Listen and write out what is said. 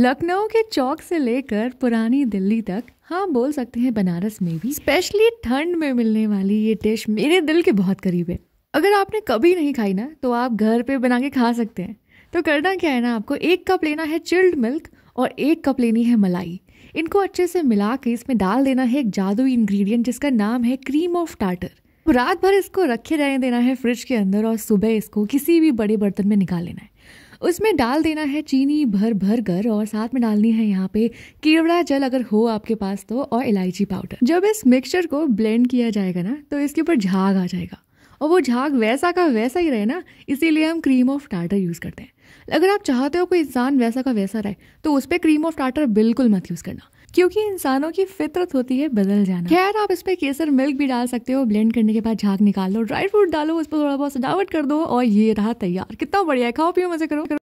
लखनऊ के चौक से लेकर पुरानी दिल्ली तक हाँ बोल सकते हैं बनारस में भी स्पेशली ठंड में मिलने वाली ये डिश मेरे दिल के बहुत करीब है अगर आपने कभी नहीं खाई ना तो आप घर पे बना के खा सकते हैं तो करना क्या है ना आपको एक कप लेना है चिल्ड मिल्क और एक कप लेनी है मलाई इनको अच्छे से मिला के इसमें डाल देना है एक जादुई इंग्रेडिएंट जिसका नाम है क्रीम ऑफ टाटर रात भर इसको रखे रहने देना है फ्रिज के अंदर और सुबह इसको किसी भी बड़े बर्तन में निकाल लेना है उसमें डाल देना है चीनी भर भर कर और साथ में डालनी है यहाँ पे केवड़ा जल अगर हो आपके पास तो और इलायची पाउडर जब इस मिक्सचर को ब्लेंड किया जाएगा ना तो इसके ऊपर झाग आ जाएगा और वो झाग वैसा का वैसा ही रहे ना इसीलिए हम क्रीम ऑफ टाटर यूज़ करते हैं अगर आप चाहते हो कोई इंसान वैसा का वैसा रहे तो उस पर क्रीम ऑफ टाटर बिल्कुल मत यूज़ करना क्योंकि इंसानों की फितरत होती है बदल जाना खैर आप इस पर केसर मिल्क भी डाल सकते हो ब्लेंड करने के बाद झाग निकाल लो ड्राई फ्रूट डालो उस पर थोड़ा बहुत सजावट कर दो और ये रहा तैयार कितना बढ़िया खाओ पियो मजे करो